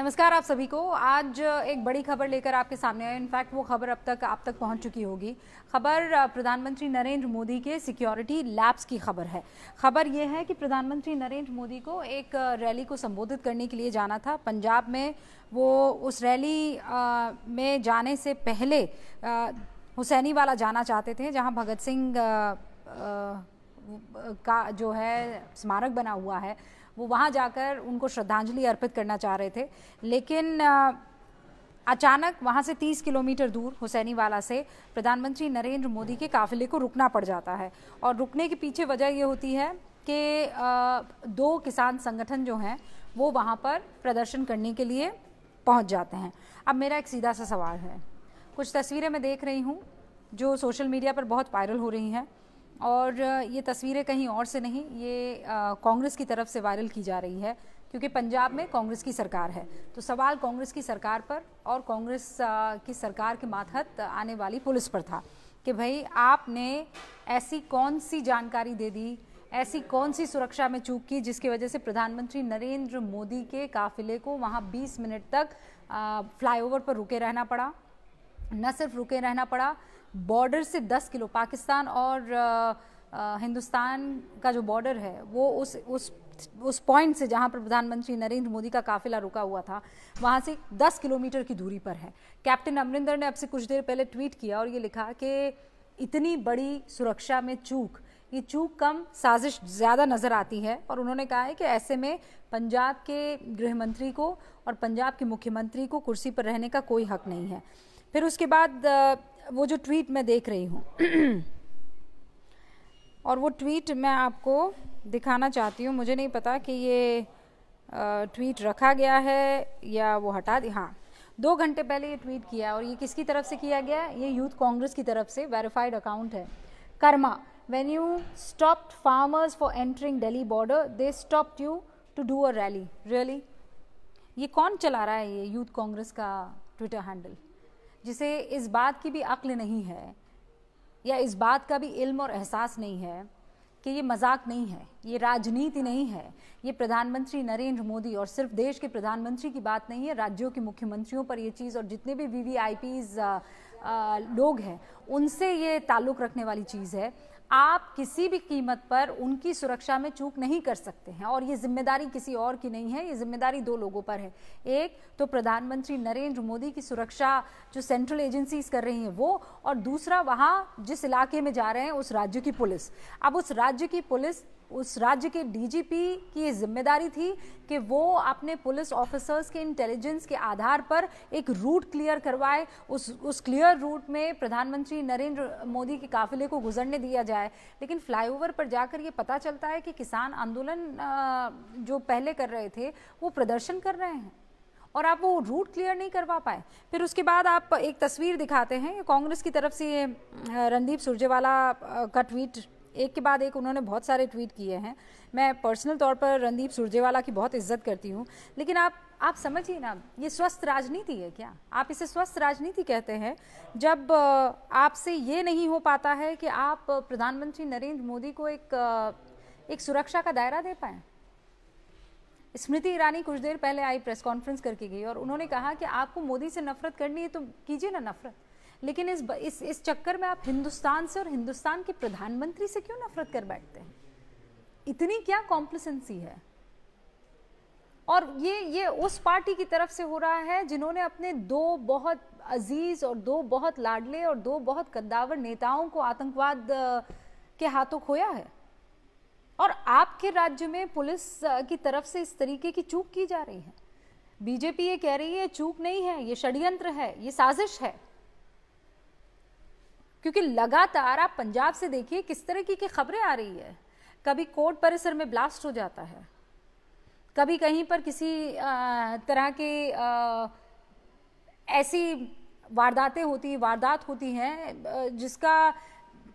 नमस्कार आप सभी को आज एक बड़ी खबर लेकर आपके सामने आई इनफैक्ट वो खबर अब तक आप तक पहुंच चुकी होगी खबर प्रधानमंत्री नरेंद्र मोदी के सिक्योरिटी लैब्स की खबर है खबर ये है कि प्रधानमंत्री नरेंद्र मोदी को एक रैली को संबोधित करने के लिए जाना था पंजाब में वो उस रैली में जाने से पहले हुसैनी वाला जाना चाहते थे जहाँ भगत सिंह का जो है स्मारक बना हुआ है वो वहाँ जाकर उनको श्रद्धांजलि अर्पित करना चाह रहे थे लेकिन अचानक वहाँ से 30 किलोमीटर दूर हुसैनी वाला से प्रधानमंत्री नरेंद्र मोदी के काफिले को रुकना पड़ जाता है और रुकने के पीछे वजह ये होती है कि दो किसान संगठन जो हैं वो वहाँ पर प्रदर्शन करने के लिए पहुँच जाते हैं अब मेरा एक सीधा सा सवाल है कुछ तस्वीरें मैं देख रही हूँ जो सोशल मीडिया पर बहुत वायरल हो रही हैं और ये तस्वीरें कहीं और से नहीं ये कांग्रेस की तरफ से वायरल की जा रही है क्योंकि पंजाब में कांग्रेस की सरकार है तो सवाल कांग्रेस की सरकार पर और कांग्रेस की सरकार के मातहत आने वाली पुलिस पर था कि भाई आपने ऐसी कौन सी जानकारी दे दी ऐसी कौन सी सुरक्षा में चूक की जिसकी वजह से प्रधानमंत्री नरेंद्र मोदी के काफिले को वहाँ 20 मिनट तक फ्लाईओवर पर रुके रहना पड़ा न सिर्फ रुके रहना पड़ा बॉर्डर से 10 किलो पाकिस्तान और आ, आ, हिंदुस्तान का जो बॉर्डर है वो उस उस उस पॉइंट से जहां पर प्रधानमंत्री नरेंद्र मोदी का काफिला रुका हुआ था वहां से 10 किलोमीटर की दूरी पर है कैप्टन अमरिंदर ने अब से कुछ देर पहले ट्वीट किया और ये लिखा कि इतनी बड़ी सुरक्षा में चूक ये चूक कम साजिश ज़्यादा नज़र आती है और उन्होंने कहा है कि ऐसे में पंजाब के गृह मंत्री को और पंजाब के मुख्यमंत्री को कुर्सी पर रहने का कोई हक नहीं है फिर उसके बाद वो जो ट्वीट मैं देख रही हूँ और वो ट्वीट मैं आपको दिखाना चाहती हूँ मुझे नहीं पता कि ये ट्वीट रखा गया है या वो हटा दिया हाँ दो घंटे पहले ये ट्वीट किया और ये किसकी तरफ से किया गया ये यूथ कांग्रेस की तरफ से वेरीफाइड अकाउंट है karma when you stop farmers for entering Delhi border they stop you to do a rally really ये कौन चला रहा है ये यूथ कांग्रेस का ट्विटर हैंडल जिसे इस बात की भी अक्ल नहीं है या इस बात का भी इल्म और एहसास नहीं है कि ये मजाक नहीं है ये राजनीति नहीं है ये प्रधानमंत्री नरेंद्र मोदी और सिर्फ देश के प्रधानमंत्री की बात नहीं है राज्यों के मुख्यमंत्रियों पर ये चीज़ और जितने भी वी वी लोग हैं उनसे ये ताल्लुक़ रखने वाली चीज़ है आप किसी भी कीमत पर उनकी सुरक्षा में चूक नहीं कर सकते हैं और ये जिम्मेदारी किसी और की नहीं है ये जिम्मेदारी दो लोगों पर है एक तो प्रधानमंत्री नरेंद्र मोदी की सुरक्षा जो सेंट्रल एजेंसीज कर रही हैं वो और दूसरा वहाँ जिस इलाके में जा रहे हैं उस राज्य की पुलिस अब उस राज्य की पुलिस उस राज्य के डीजीपी की जिम्मेदारी थी कि वो अपने पुलिस ऑफिसर्स के इंटेलिजेंस के आधार पर एक रूट क्लियर करवाए उस उस क्लियर रूट में प्रधानमंत्री नरेंद्र मोदी के काफिले को गुजरने दिया जाए लेकिन फ्लाईओवर पर जाकर ये पता चलता है कि किसान आंदोलन जो पहले कर रहे थे वो प्रदर्शन कर रहे हैं और आप वो रूट क्लियर नहीं करवा पाए फिर उसके बाद आप एक तस्वीर दिखाते हैं कांग्रेस की तरफ से रणदीप सुरजेवाला का ट्वीट एक के बाद एक उन्होंने बहुत सारे ट्वीट किए हैं मैं पर्सनल तौर पर रणदीप सुरजेवाला की बहुत इज्जत करती हूँ लेकिन आप आप समझिए ना ये स्वस्थ राजनीति है क्या आप इसे स्वस्थ राजनीति कहते हैं जब आपसे ये नहीं हो पाता है कि आप प्रधानमंत्री नरेंद्र मोदी को एक एक सुरक्षा का दायरा दे पाए स्मृति ईरानी कुछ देर पहले आई प्रेस कॉन्फ्रेंस करके गई और उन्होंने कहा कि आपको मोदी से नफरत करनी है तो कीजिए ना नफरत लेकिन इस इस इस चक्कर में आप हिंदुस्तान से और हिंदुस्तान के प्रधानमंत्री से क्यों नफरत कर बैठते हैं इतनी क्या कॉम्प्लिसेंसी है और ये ये उस पार्टी की तरफ से हो रहा है जिन्होंने अपने दो बहुत अजीज और दो बहुत लाडले और दो बहुत कद्दावर नेताओं को आतंकवाद के हाथों खोया है और आपके राज्य में पुलिस की तरफ से इस तरीके की चूक की जा रही है बीजेपी ये कह रही है चूक नहीं है ये षड्यंत्र है ये साजिश है क्योंकि लगातार आप पंजाब से देखिए किस तरह की खबरें आ रही है कभी कोर्ट परिसर में ब्लास्ट हो जाता है कभी कहीं पर किसी तरह के ऐसी वारदातें होती वारदात होती हैं जिसका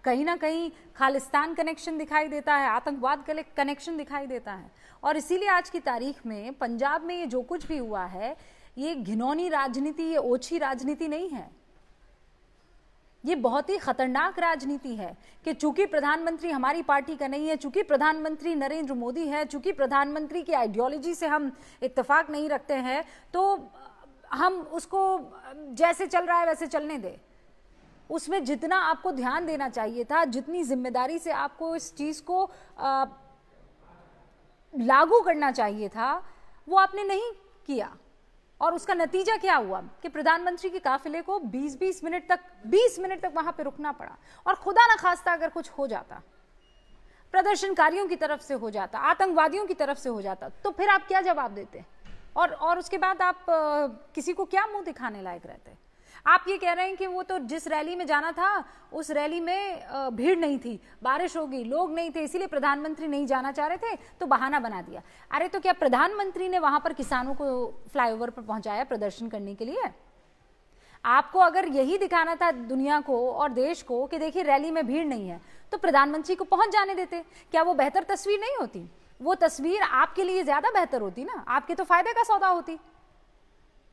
कहीं ना कहीं खालिस्तान कनेक्शन दिखाई देता है आतंकवाद कनेक्शन दिखाई देता है और इसीलिए आज की तारीख में पंजाब में ये जो कुछ भी हुआ है ये घिनौनी राजनीति ये ओछी राजनीति नहीं है ये बहुत ही खतरनाक राजनीति है कि चूंकि प्रधानमंत्री हमारी पार्टी का नहीं है चूंकि प्रधानमंत्री नरेंद्र मोदी है चूंकि प्रधानमंत्री की आइडियोलॉजी से हम इत्तेफाक नहीं रखते हैं तो हम उसको जैसे चल रहा है वैसे चलने दे उसमें जितना आपको ध्यान देना चाहिए था जितनी जिम्मेदारी से आपको इस चीज़ को आ, लागू करना चाहिए था वो आपने नहीं किया और उसका नतीजा क्या हुआ कि प्रधानमंत्री के काफिले को 20-20 मिनट तक 20 मिनट तक वहां पे रुकना पड़ा और खुदा ना खास्ता अगर कुछ हो जाता प्रदर्शनकारियों की तरफ से हो जाता आतंकवादियों की तरफ से हो जाता तो फिर आप क्या जवाब देते और और उसके बाद आप किसी को क्या मुंह दिखाने लायक रहते हैं आप ये कह रहे हैं कि वो तो जिस रैली में जाना था उस रैली में भीड़ नहीं थी बारिश होगी लोग नहीं थे इसीलिए प्रधानमंत्री नहीं जाना चाह रहे थे तो बहाना बना दिया अरे तो क्या प्रधानमंत्री ने वहां पर किसानों को फ्लाईओवर पर पहुंचाया प्रदर्शन करने के लिए आपको अगर यही दिखाना था दुनिया को और देश को कि देखिए रैली में भीड़ नहीं है तो प्रधानमंत्री को पहुंच जाने देते क्या वो बेहतर तस्वीर नहीं होती वो तस्वीर आपके लिए ज्यादा बेहतर होती ना आपके तो फायदे का सौदा होती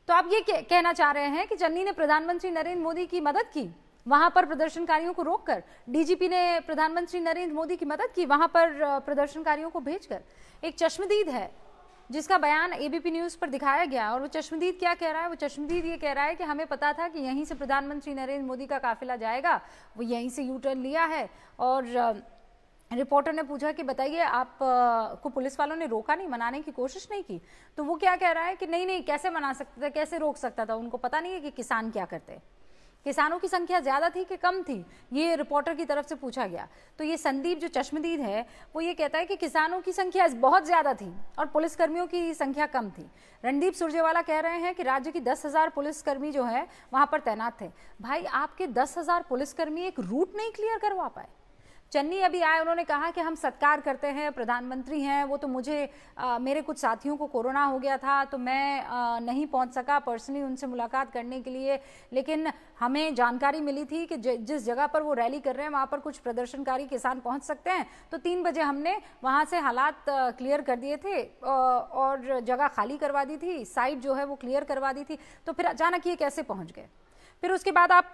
तो आप ये कहना चाह रहे हैं कि चन्नी ने प्रधानमंत्री नरेंद्र मोदी की मदद की वहां पर प्रदर्शनकारियों को रोककर डीजीपी ने प्रधानमंत्री नरेंद्र मोदी की मदद की वहां पर प्रदर्शनकारियों को भेजकर एक चश्मदीद है जिसका बयान एबीपी न्यूज पर दिखाया गया और वो चश्मदीद क्या कह रहा है वो चश्मदीद ये कह रहा है कि हमें पता था कि यहीं से प्रधानमंत्री नरेंद्र मोदी का काफिला जाएगा वो यहीं से यू टर्न लिया है और रिपोर्टर ने पूछा कि बताइए आप आ, को पुलिस वालों ने रोका नहीं मनाने की कोशिश नहीं की तो वो क्या कह रहा है कि नहीं नहीं कैसे मना सकता था कैसे रोक सकता था उनको पता नहीं है कि किसान क्या करते किसानों की संख्या ज़्यादा थी कि कम थी ये रिपोर्टर की तरफ से पूछा गया तो ये संदीप जो चश्मदीद है वो ये कहता है कि किसानों की संख्या बहुत ज़्यादा थी और पुलिसकर्मियों की संख्या कम थी रणदीप सुरजेवाला कह रहे हैं कि राज्य की दस हज़ार पुलिसकर्मी जो है वहाँ पर तैनात थे भाई आपके दस हज़ार पुलिसकर्मी एक रूट नहीं क्लियर करवा पाए चन्नी अभी आए उन्होंने कहा कि हम सत्कार करते हैं प्रधानमंत्री हैं वो तो मुझे आ, मेरे कुछ साथियों को कोरोना हो गया था तो मैं आ, नहीं पहुंच सका पर्सनली उनसे मुलाकात करने के लिए लेकिन हमें जानकारी मिली थी कि ज, जिस जगह पर वो रैली कर रहे हैं वहाँ पर कुछ प्रदर्शनकारी किसान पहुँच सकते हैं तो तीन बजे हमने वहाँ से हालात क्लियर कर दिए थे और जगह खाली करवा दी थी साइट जो है वो क्लियर करवा दी थी तो फिर अचानक ये कैसे पहुँच गए फिर उसके बाद आप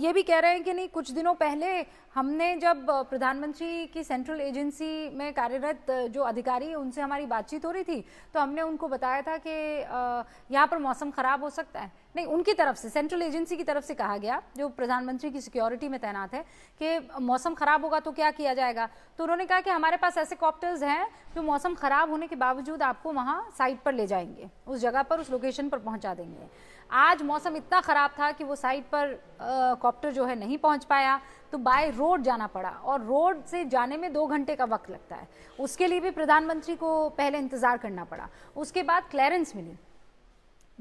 ये भी कह रहे हैं कि नहीं कुछ दिनों पहले हमने जब प्रधानमंत्री की सेंट्रल एजेंसी में कार्यरत जो अधिकारी उनसे हमारी बातचीत हो रही थी तो हमने उनको बताया था कि यहाँ पर मौसम खराब हो सकता है नहीं उनकी तरफ से सेंट्रल एजेंसी की तरफ से कहा गया जो प्रधानमंत्री की सिक्योरिटी में तैनात है कि मौसम खराब होगा तो क्या किया जाएगा तो उन्होंने कहा कि हमारे पास ऐसे कॉप्टर्स हैं जो मौसम खराब होने के बावजूद आपको वहाँ साइट पर ले जाएंगे उस जगह पर उस लोकेशन पर पहुँचा देंगे आज मौसम इतना ख़राब था कि वो साइट पर कॉप्टर जो है नहीं पहुंच पाया तो बाय रोड जाना पड़ा और रोड से जाने में दो घंटे का वक्त लगता है उसके लिए भी प्रधानमंत्री को पहले इंतज़ार करना पड़ा उसके बाद क्लैरेंस मिली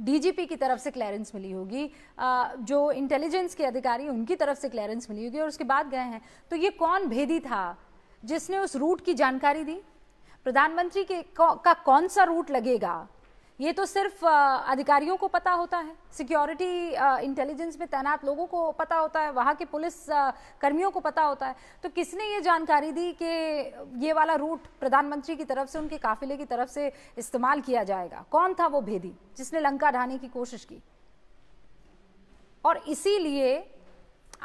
डीजीपी की तरफ से क्लियरेंस मिली होगी जो इंटेलिजेंस के अधिकारी उनकी तरफ से क्लियरेंस मिली होगी और उसके बाद गए हैं तो ये कौन भेदी था जिसने उस रूट की जानकारी दी प्रधानमंत्री के का कौन सा रूट लगेगा ये तो सिर्फ अधिकारियों को पता होता है सिक्योरिटी इंटेलिजेंस में तैनात लोगों को पता होता है वहाँ के पुलिस कर्मियों को पता होता है तो किसने ये जानकारी दी कि ये वाला रूट प्रधानमंत्री की तरफ से उनके काफिले की तरफ से इस्तेमाल किया जाएगा कौन था वो भेदी जिसने लंका ढाने की कोशिश की और इसीलिए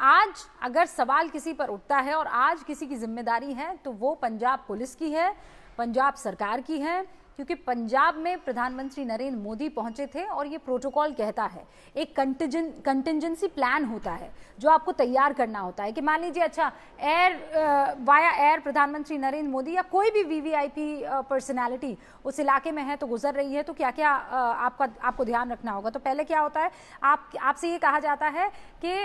आज अगर सवाल किसी पर उठता है और आज किसी की जिम्मेदारी है तो वो पंजाब पुलिस की है पंजाब सरकार की है क्योंकि पंजाब में प्रधानमंत्री नरेंद्र मोदी पहुंचे थे और ये प्रोटोकॉल कहता है एक कंटिजन कंटिजेंसी प्लान होता है जो आपको तैयार करना होता है कि मान लीजिए अच्छा एयर वाया एयर प्रधानमंत्री नरेंद्र मोदी या कोई भी वीवीआईपी पर्सनैलिटी uh, उस इलाके में है तो गुजर रही है तो क्या क्या uh, आपका आपको ध्यान रखना होगा तो पहले क्या होता है आप आपसे ये कहा जाता है कि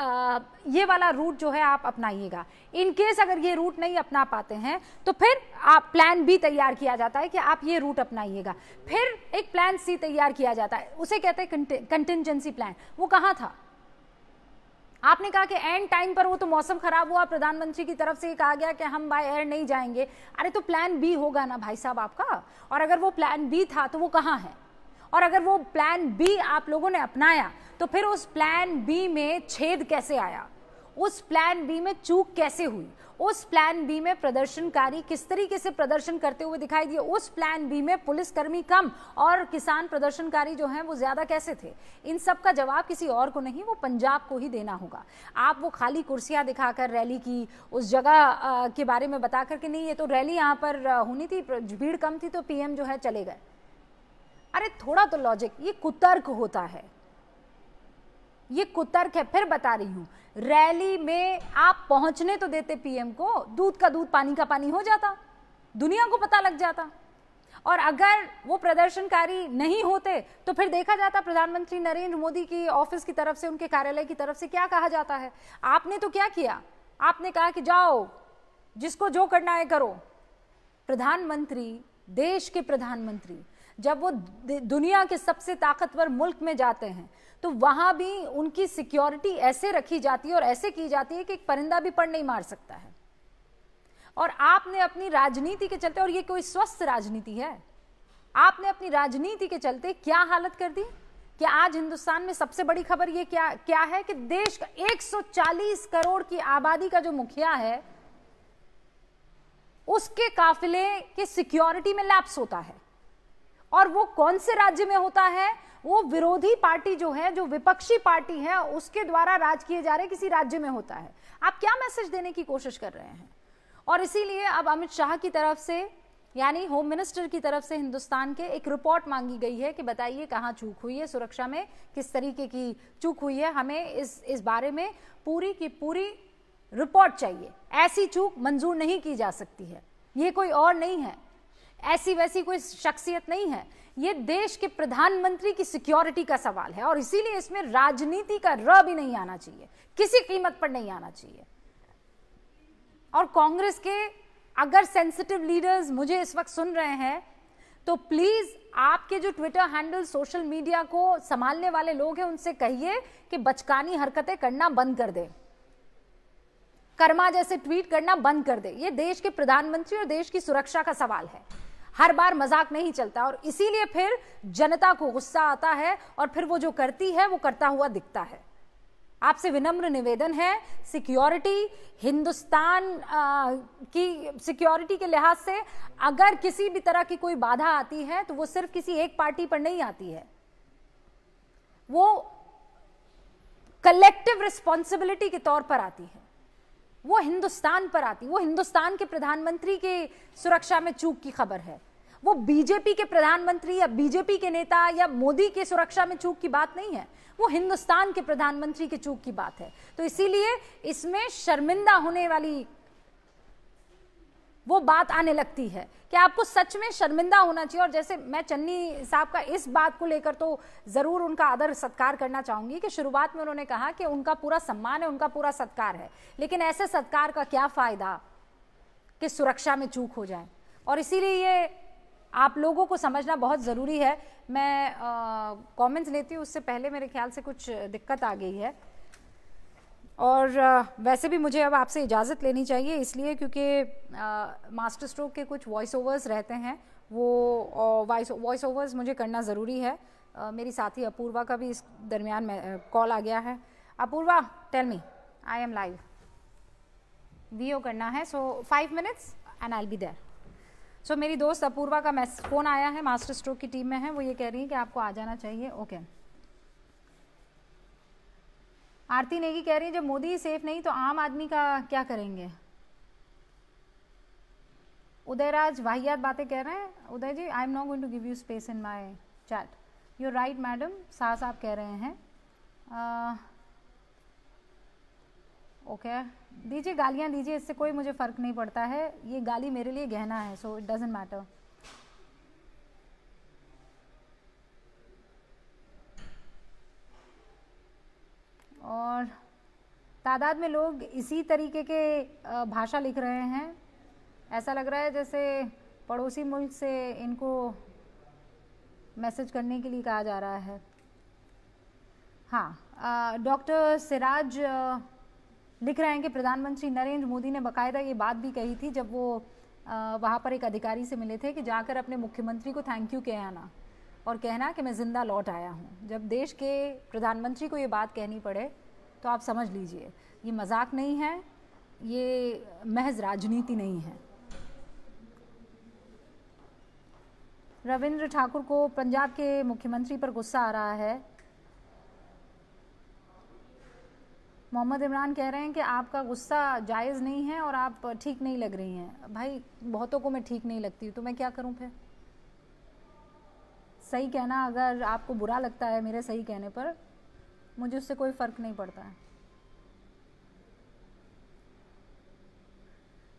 ये वाला रूट जो है आप अपनाइएगा इन केस अगर ये रूट नहीं अपना पाते हैं तो फिर आप प्लान बी तैयार किया जाता है कि आप ये रूट अपनाइएगा फिर एक प्लान सी तैयार किया जाता है उसे कहते हैं कंटिजेंसी प्लान वो कहाँ था आपने कहा कि एंड टाइम पर वो तो मौसम खराब हुआ प्रधानमंत्री की तरफ से कहा गया कि हम बाय एयर नहीं जाएंगे अरे तो प्लान बी होगा ना भाई साहब आपका और अगर वो प्लान बी था तो वो कहाँ है और अगर वो प्लान बी आप लोगों ने अपनाया तो फिर उस प्लान बी में छेद कैसे आया उस प्लान बी में चूक कैसे हुई उस प्लान बी में प्रदर्शनकारी किस तरीके से प्रदर्शन करते हुए दिखाई दिए उस प्लान बी में पुलिसकर्मी कम और किसान प्रदर्शनकारी जो हैं वो ज्यादा कैसे थे इन सब का जवाब किसी और को नहीं वो पंजाब को ही देना होगा आप वो खाली कुर्सियां दिखाकर रैली की उस जगह के बारे में बता करके नहीं ये तो रैली यहाँ पर होनी थी भीड़ कम थी तो पीएम जो है चले गए अरे थोड़ा तो लॉजिक ये कुतर्क होता है ये कुतर्क है फिर बता रही हूं रैली में आप पहुंचने तो देते पीएम को दूध का दूध पानी का पानी हो जाता दुनिया को पता लग जाता और अगर वो प्रदर्शनकारी नहीं होते तो फिर देखा जाता प्रधानमंत्री नरेंद्र मोदी की ऑफिस की तरफ से उनके कार्यालय की तरफ से क्या कहा जाता है आपने तो क्या किया आपने कहा कि जाओ जिसको जो करना है करो प्रधानमंत्री देश के प्रधानमंत्री जब वो दुनिया के सबसे ताकतवर मुल्क में जाते हैं तो वहाँ भी उनकी सिक्योरिटी ऐसे रखी जाती है और ऐसे की जाती है कि एक परिंदा भी पड़ नहीं मार सकता है और आपने अपनी राजनीति के चलते और ये कोई स्वस्थ राजनीति है आपने अपनी राजनीति के चलते क्या हालत कर दी कि आज हिंदुस्तान में सबसे बड़ी खबर ये क्या क्या है कि देश का 140 करोड़ की आबादी का जो मुखिया है उसके काफिले के सिक्योरिटी में लैप्स होता है और वो कौन से राज्य में होता है वो विरोधी पार्टी जो है जो विपक्षी पार्टी है उसके द्वारा राज किए जा रहे किसी राज्य में होता है आप क्या मैसेज देने की कोशिश कर रहे हैं और इसीलिए अब अमित शाह की तरफ से यानी होम मिनिस्टर की तरफ से हिंदुस्तान के एक रिपोर्ट मांगी गई है कि बताइए कहाँ चूक हुई है सुरक्षा में किस तरीके की चूक हुई है हमें इस इस बारे में पूरी की पूरी रिपोर्ट चाहिए ऐसी चूक मंजूर नहीं की जा सकती है ये कोई और नहीं है ऐसी वैसी कोई शख्सियत नहीं है ये देश के प्रधानमंत्री की सिक्योरिटी का सवाल है और इसीलिए इसमें राजनीति का र भी नहीं आना चाहिए किसी कीमत पर नहीं आना चाहिए और कांग्रेस के अगर सेंसिटिव लीडर्स मुझे इस वक्त सुन रहे हैं तो प्लीज आपके जो ट्विटर हैंडल सोशल मीडिया को संभालने वाले लोग हैं उनसे कहिए कि बचकानी हरकतें करना बंद कर दे कर्मा जैसे ट्वीट करना बंद कर दे ये देश के प्रधानमंत्री और देश की सुरक्षा का सवाल है हर बार मजाक नहीं चलता और इसीलिए फिर जनता को गुस्सा आता है और फिर वो जो करती है वो करता हुआ दिखता है आपसे विनम्र निवेदन है सिक्योरिटी हिंदुस्तान आ, की सिक्योरिटी के लिहाज से अगर किसी भी तरह की कोई बाधा आती है तो वो सिर्फ किसी एक पार्टी पर नहीं आती है वो कलेक्टिव रिस्पॉन्सिबिलिटी के तौर पर आती है वो हिंदुस्तान पर आती वो हिंदुस्तान के प्रधानमंत्री की सुरक्षा में चूक की खबर है वो बीजेपी के प्रधानमंत्री या बीजेपी के नेता या मोदी के सुरक्षा में चूक की बात नहीं है वो हिंदुस्तान के प्रधानमंत्री के चूक की बात है तो इसीलिए इसमें शर्मिंदा होने वाली वो बात आने लगती है कि आपको सच में शर्मिंदा होना चाहिए और जैसे मैं चन्नी साहब का इस बात को लेकर तो ज़रूर उनका आदर सत्कार करना चाहूंगी कि शुरुआत में उन्होंने कहा कि उनका पूरा सम्मान है उनका पूरा सत्कार है लेकिन ऐसे सत्कार का क्या फ़ायदा कि सुरक्षा में चूक हो जाए और इसीलिए ये आप लोगों को समझना बहुत ज़रूरी है मैं कमेंट्स लेती हूँ उससे पहले मेरे ख्याल से कुछ दिक्कत आ गई है और आ, वैसे भी मुझे अब आपसे इजाज़त लेनी चाहिए इसलिए क्योंकि मास्टर स्ट्रोक के कुछ वॉइस ओवर्स रहते हैं वो वॉइस वॉइस ओवर्स मुझे करना ज़रूरी है आ, मेरी साथी अपूर्वा का भी इस दरमियान में कॉल आ गया है Apoorva tell me I am live VO करना है so five minutes and I be there so so, मेरी दोस्त अपूर्वा का मैस फ़ोन आया है मास्टर स्ट्रोक की टीम में है वो ये कह रही है कि आपको आ जाना चाहिए ओके आरती नेगी कह रही है जब मोदी ही सेफ नहीं तो आम आदमी का क्या करेंगे उदयराज वाहियात बातें कह रहे हैं Uday ji I am not going to give you space in my chat your right madam Sahas आप कह रहे हैं ओके uh, okay. दीजिए गालियाँ दीजिए इससे कोई मुझे फ़र्क नहीं पड़ता है ये गाली मेरे लिए गहना है सो इट डजेंट मैटर और तादाद में लोग इसी तरीके के भाषा लिख रहे हैं ऐसा लग रहा है जैसे पड़ोसी मुल्क से इनको मैसेज करने के लिए कहा जा रहा है हाँ डॉक्टर सिराज लिख रहे हैं कि प्रधानमंत्री नरेंद्र मोदी ने बाकायदा ये बात भी कही थी जब वो वहाँ पर एक अधिकारी से मिले थे कि जाकर अपने मुख्यमंत्री को थैंक यू कह आना और कहना कि मैं ज़िंदा लौट आया हूँ जब देश के प्रधानमंत्री को ये बात कहनी पड़े तो आप समझ लीजिए ये मजाक नहीं है ये महज राजनीति नहीं है रविंद्र ठाकुर को पंजाब के मुख्यमंत्री पर गुस्सा आ रहा है मोहम्मद इमरान कह रहे हैं कि आपका गुस्सा जायज़ नहीं है और आप ठीक नहीं लग रही हैं भाई बहुतों को मैं ठीक नहीं लगती तो मैं क्या करूँ फिर सही कहना अगर आपको बुरा लगता है मेरे सही कहने पर मुझे उससे कोई फ़र्क नहीं पड़ता है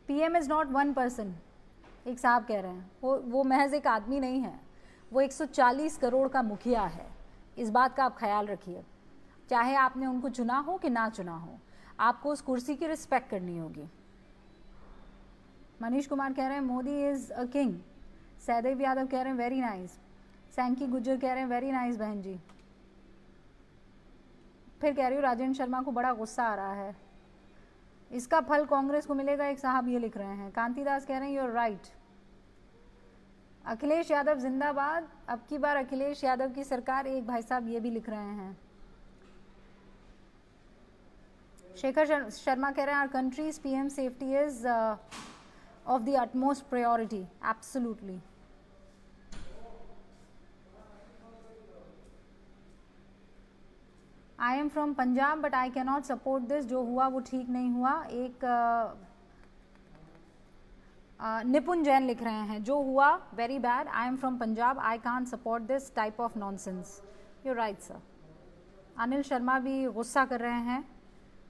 P M is not one person एक साहब कह रहे हैं वो वो महज एक आदमी नहीं है वो 140 करोड़ का मुखिया है इस बात का आप ख्याल रखिए चाहे आपने उनको चुना हो कि ना चुना हो आपको उस कुर्सी की रिस्पेक्ट करनी होगी मनीष कुमार कह रहे हैं Modi is a king Sahdev Yadav कह रहे हैं वेरी नाइस सैंकी गुजर कह रहे हैं वेरी नाइस बहन जी फिर कह रही हूँ राजेंद्र शर्मा को बड़ा गुस्सा आ रहा है इसका फल कांग्रेस को मिलेगा एक साहब ये लिख रहे हैं कांति दास कह रहे हैं यूर राइट अखिलेश यादव जिंदाबाद अब की बार अखिलेश यादव की सरकार एक भाई साहब ये भी लिख रहे हैं शेखर शर्मा कह रहे हैं are country's PM safety is of the utmost priority absolutely I am from Punjab but I cannot support this जो हुआ वो ठीक नहीं हुआ एक uh, uh, निपुण जैन लिख रहे हैं जो हुआ very bad I am from Punjab I can support this type of nonsense you right sir Anil Sharma भी गुस्सा कर रहे हैं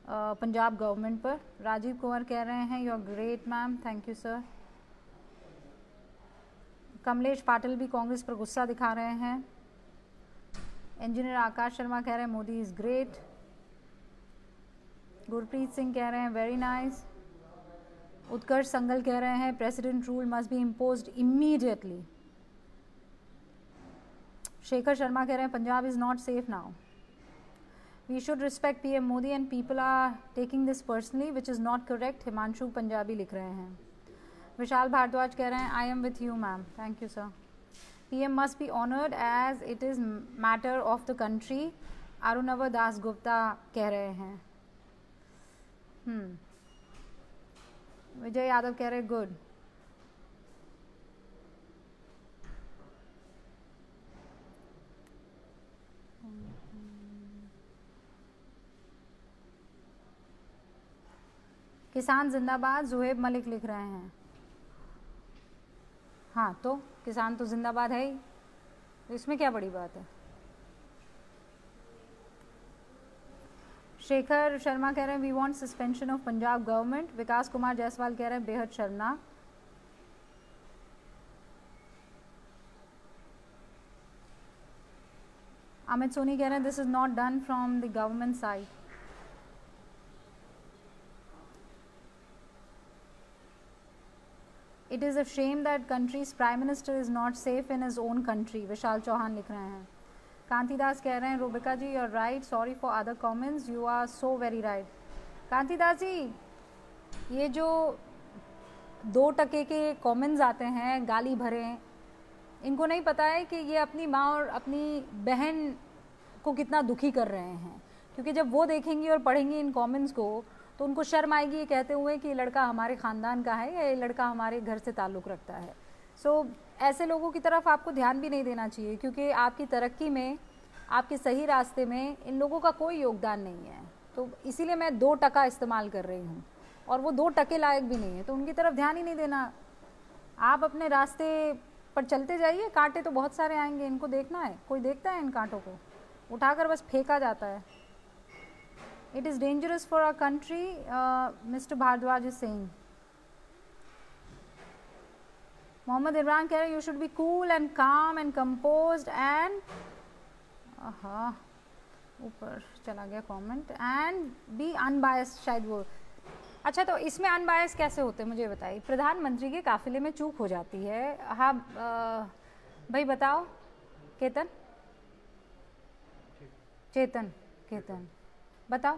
पंजाब गवर्नमेंट पर राजीव कुंवर कह रहे हैं your great ma'am thank you sir Kamlesh Patil भी कांग्रेस पर गुस्सा दिखा रहे हैं इंजीनियर आकाश शर्मा कह रहे हैं मोदी इज़ ग्रेट गुरप्रीत सिंह कह रहे हैं वेरी नाइस उत्कर्ष संगल कह रहे हैं president rule must be impose immediately Shekhar Sharma कह रहे हैं Punjab is not safe now should respect P M Modi and people are taking this personally which is not correct Himanshu Punjabi लिख रहे हैं विशाल भारद्वाज कह रहे हैं I am with you ma'am thank you sir P M must be honoured as it is matter of the country Arunav Das Gupta कह रहे हैं विजय यादव कह रहे गुड किसान जिंदाबाद जुहेब मलिक लिख रहे हैं हाँ तो किसान तो जिंदाबाद है ही तो इसमें क्या बड़ी बात है शेखर शर्मा कह रहे हैं we want suspension of Punjab government Vikas Kumar Jaiswal कह रहे हैं बेहद शर्मनाक अमित सोनी कह रहे हैं this is not done from the government side it is a shame that country's prime minister is not safe in is own country Vishal Chauhan लिख रहे हैं कांतिदास कह रहे हैं Rubika ji you are right sorry for other comments you are so very right Kantidas ji ये जो दो टके के कॉमेंट्स आते हैं गाली भरे इनको नहीं पता है कि ये अपनी माँ और अपनी बहन को कितना दुखी कर रहे हैं क्योंकि जब वो देखेंगी और पढ़ेंगी इन कॉमेंट्स को तो उनको शर्म आएगी ये कहते हुए कि ये लड़का हमारे ख़ानदान का है या ये लड़का हमारे घर से ताल्लुक़ रखता है सो so, ऐसे लोगों की तरफ आपको ध्यान भी नहीं देना चाहिए क्योंकि आपकी तरक्की में आपके सही रास्ते में इन लोगों का कोई योगदान नहीं है तो इसीलिए मैं दो टका इस्तेमाल कर रही हूँ और वो दो टके लायक भी नहीं है तो उनकी तरफ ध्यान ही नहीं देना आप अपने रास्ते पर चलते जाइए कांटे तो बहुत सारे आएंगे इनको देखना है कोई देखता है इन कांटों को उठाकर बस फेंका जाता है it is dangerous for our country, uh, Mr. Bhardwaj is saying. Mohammad Imran keh you should be cool and calm and composed and aha, ऊपर चला गया कमेंट एंड बी अनबायस्ड शायद वो अच्छा तो इसमें अनबायस कैसे होते हैं मुझे बताइए प्रधानमंत्री के काफिले में चूक हो जाती है हाँ भाई बताओ केतन चेतन केतन बताओ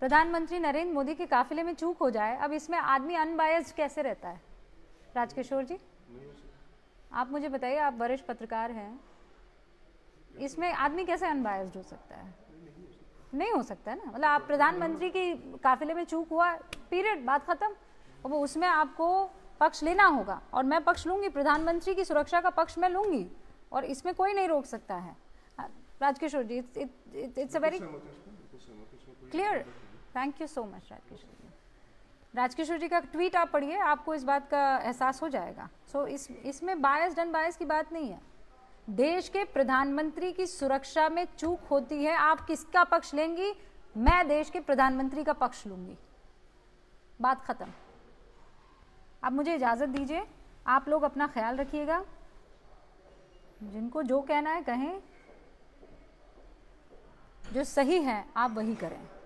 प्रधानमंत्री नरेंद्र मोदी के काफिले में चूक हो जाए अब इसमें आदमी अनबायस्ड कैसे रहता है राजकिशोर जी आप मुझे बताइए आप वरिष्ठ पत्रकार हैं इसमें आदमी कैसे अनबायस्ड हो सकता है नहीं हो सकता है ना मतलब आप प्रधानमंत्री की काफिले में चूक हुआ पीरियड बात खत्म अब उसमें आपको पक्ष लेना होगा और मैं पक्ष लूंगी प्रधानमंत्री की सुरक्षा का पक्ष मैं लूंगी और इसमें कोई नहीं रोक सकता है Rajkishore ji it's a very clear thank you so much Rajkishore ji Rajkishore ji का ट्वीट आप पढ़िए आपको इस बात का एहसास हो जाएगा सो so, इस इसमें बायस डन बायस की बात नहीं है देश के प्रधानमंत्री की सुरक्षा में चूक होती है आप किसका पक्ष लेंगी मैं देश के प्रधानमंत्री का पक्ष लूंगी बात खत्म आप मुझे इजाज़त दीजिए आप लोग अपना ख्याल रखिएगा जिनको जो कहना है कहें जो सही है आप वही करें